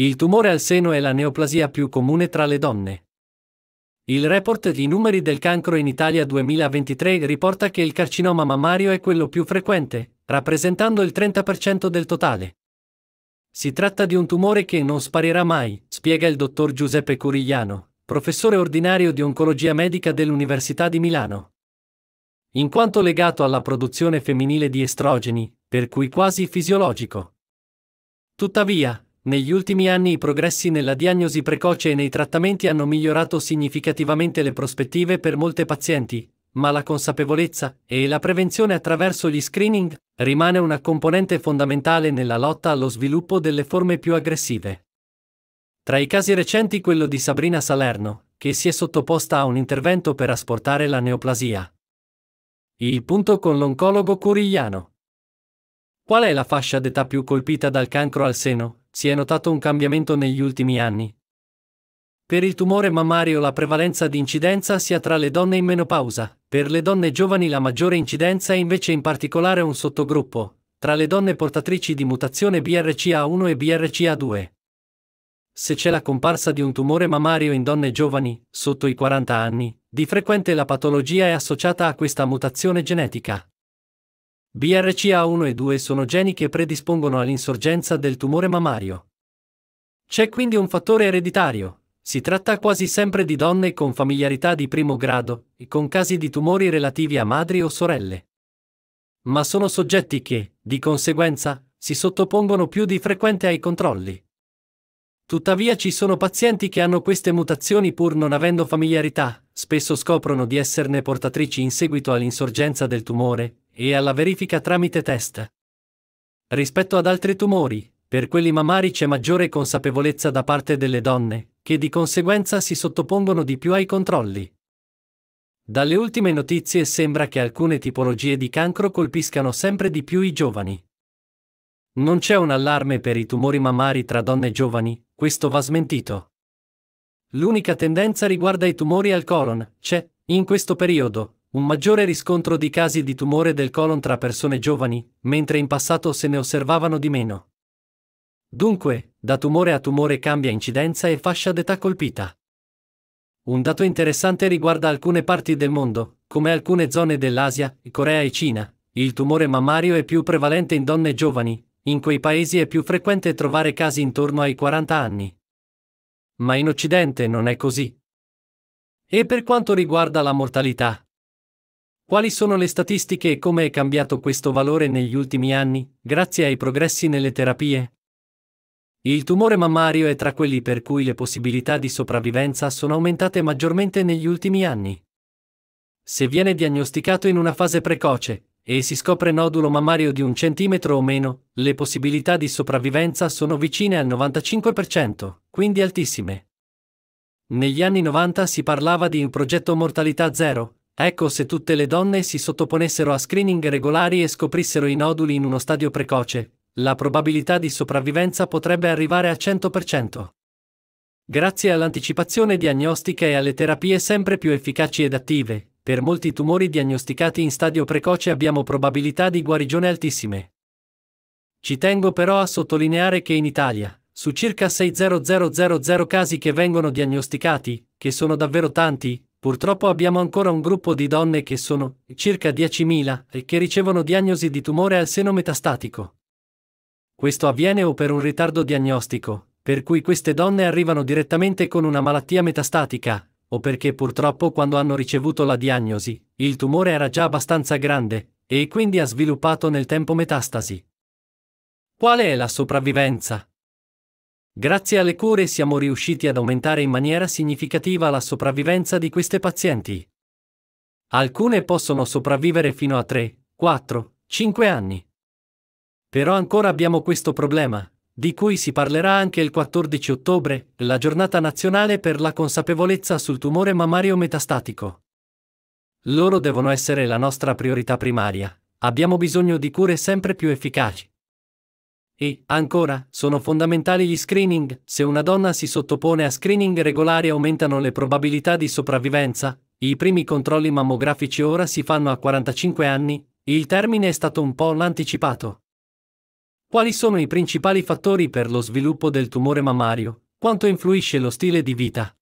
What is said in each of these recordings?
Il tumore al seno è la neoplasia più comune tra le donne. Il report di numeri del cancro in Italia 2023 riporta che il carcinoma mammario è quello più frequente, rappresentando il 30% del totale. Si tratta di un tumore che non sparirà mai, spiega il dottor Giuseppe Curigliano, professore ordinario di oncologia medica dell'Università di Milano. In quanto legato alla produzione femminile di estrogeni, per cui quasi fisiologico. Tuttavia, negli ultimi anni i progressi nella diagnosi precoce e nei trattamenti hanno migliorato significativamente le prospettive per molte pazienti, ma la consapevolezza e la prevenzione attraverso gli screening rimane una componente fondamentale nella lotta allo sviluppo delle forme più aggressive. Tra i casi recenti quello di Sabrina Salerno, che si è sottoposta a un intervento per asportare la neoplasia. Il punto con l'oncologo curigliano. Qual è la fascia d'età più colpita dal cancro al seno? si è notato un cambiamento negli ultimi anni. Per il tumore mammario la prevalenza di incidenza sia tra le donne in menopausa, per le donne giovani la maggiore incidenza è invece in particolare un sottogruppo, tra le donne portatrici di mutazione BRCA1 e BRCA2. Se c'è la comparsa di un tumore mammario in donne giovani, sotto i 40 anni, di frequente la patologia è associata a questa mutazione genetica. BRCA1 e 2 sono geni che predispongono all'insorgenza del tumore mammario. C'è quindi un fattore ereditario. Si tratta quasi sempre di donne con familiarità di primo grado e con casi di tumori relativi a madri o sorelle. Ma sono soggetti che, di conseguenza, si sottopongono più di frequente ai controlli, Tuttavia ci sono pazienti che hanno queste mutazioni pur non avendo familiarità, spesso scoprono di esserne portatrici in seguito all'insorgenza del tumore e alla verifica tramite test. Rispetto ad altri tumori, per quelli mamari c'è maggiore consapevolezza da parte delle donne, che di conseguenza si sottopongono di più ai controlli. Dalle ultime notizie sembra che alcune tipologie di cancro colpiscano sempre di più i giovani. Non c'è un allarme per i tumori mamari tra donne giovani, questo va smentito. L'unica tendenza riguarda i tumori al colon, c'è, in questo periodo, un maggiore riscontro di casi di tumore del colon tra persone giovani, mentre in passato se ne osservavano di meno. Dunque, da tumore a tumore cambia incidenza e fascia d'età colpita. Un dato interessante riguarda alcune parti del mondo, come alcune zone dell'Asia, Corea e Cina. Il tumore mammario è più prevalente in donne giovani, in quei paesi è più frequente trovare casi intorno ai 40 anni. Ma in Occidente non è così. E per quanto riguarda la mortalità? Quali sono le statistiche e come è cambiato questo valore negli ultimi anni, grazie ai progressi nelle terapie? Il tumore mammario è tra quelli per cui le possibilità di sopravvivenza sono aumentate maggiormente negli ultimi anni. Se viene diagnosticato in una fase precoce, e si scopre nodulo mammario di un centimetro o meno, le possibilità di sopravvivenza sono vicine al 95%, quindi altissime. Negli anni 90 si parlava di un progetto mortalità zero, ecco se tutte le donne si sottoponessero a screening regolari e scoprissero i noduli in uno stadio precoce, la probabilità di sopravvivenza potrebbe arrivare al 100%. Grazie all'anticipazione diagnostica e alle terapie sempre più efficaci ed attive, per molti tumori diagnosticati in stadio precoce abbiamo probabilità di guarigione altissime. Ci tengo però a sottolineare che in Italia, su circa 60000 casi che vengono diagnosticati, che sono davvero tanti, purtroppo abbiamo ancora un gruppo di donne che sono circa 10.000 e che ricevono diagnosi di tumore al seno metastatico. Questo avviene o per un ritardo diagnostico, per cui queste donne arrivano direttamente con una malattia metastatica, o perché purtroppo quando hanno ricevuto la diagnosi, il tumore era già abbastanza grande, e quindi ha sviluppato nel tempo metastasi. Qual è la sopravvivenza? Grazie alle cure siamo riusciti ad aumentare in maniera significativa la sopravvivenza di queste pazienti. Alcune possono sopravvivere fino a 3, 4, 5 anni. Però ancora abbiamo questo problema, di cui si parlerà anche il 14 ottobre, la giornata nazionale per la consapevolezza sul tumore mammario metastatico. Loro devono essere la nostra priorità primaria. Abbiamo bisogno di cure sempre più efficaci. E, ancora, sono fondamentali gli screening. Se una donna si sottopone a screening regolari aumentano le probabilità di sopravvivenza. I primi controlli mammografici ora si fanno a 45 anni. Il termine è stato un po' l'anticipato. Quali sono i principali fattori per lo sviluppo del tumore mammario? Quanto influisce lo stile di vita?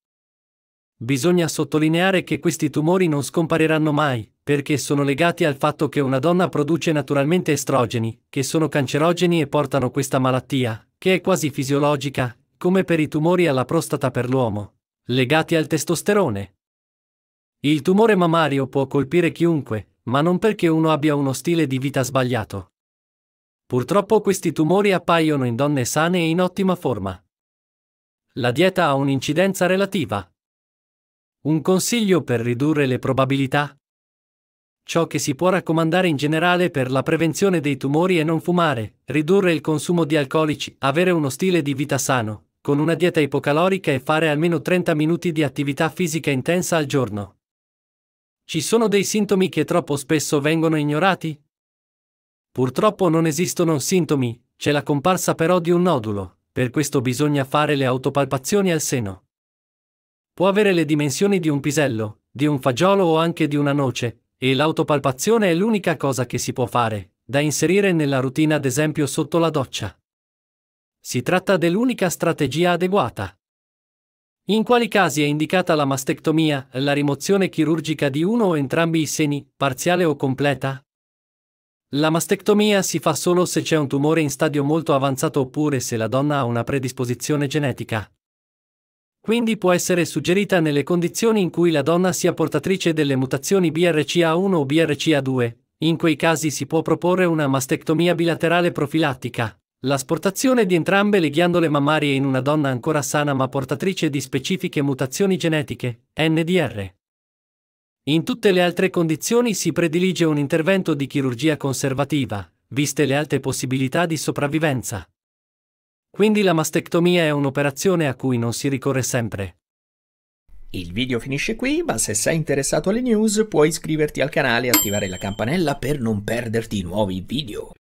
Bisogna sottolineare che questi tumori non scompariranno mai, perché sono legati al fatto che una donna produce naturalmente estrogeni, che sono cancerogeni e portano questa malattia, che è quasi fisiologica, come per i tumori alla prostata per l'uomo, legati al testosterone. Il tumore mammario può colpire chiunque, ma non perché uno abbia uno stile di vita sbagliato. Purtroppo questi tumori appaiono in donne sane e in ottima forma. La dieta ha un'incidenza relativa. Un consiglio per ridurre le probabilità? Ciò che si può raccomandare in generale per la prevenzione dei tumori è non fumare, ridurre il consumo di alcolici, avere uno stile di vita sano, con una dieta ipocalorica e fare almeno 30 minuti di attività fisica intensa al giorno. Ci sono dei sintomi che troppo spesso vengono ignorati? Purtroppo non esistono sintomi, c'è la comparsa però di un nodulo, per questo bisogna fare le autopalpazioni al seno. Può avere le dimensioni di un pisello, di un fagiolo o anche di una noce, e l'autopalpazione è l'unica cosa che si può fare, da inserire nella routine ad esempio sotto la doccia. Si tratta dell'unica strategia adeguata. In quali casi è indicata la mastectomia, la rimozione chirurgica di uno o entrambi i seni, parziale o completa? La mastectomia si fa solo se c'è un tumore in stadio molto avanzato oppure se la donna ha una predisposizione genetica. Quindi può essere suggerita nelle condizioni in cui la donna sia portatrice delle mutazioni BRCA1 o BRCA2. In quei casi si può proporre una mastectomia bilaterale profilattica. L'asportazione di entrambe le ghiandole mammarie in una donna ancora sana ma portatrice di specifiche mutazioni genetiche, NDR. In tutte le altre condizioni si predilige un intervento di chirurgia conservativa, viste le alte possibilità di sopravvivenza. Quindi la mastectomia è un'operazione a cui non si ricorre sempre. Il video finisce qui, ma se sei interessato alle news puoi iscriverti al canale e attivare la campanella per non perderti nuovi video.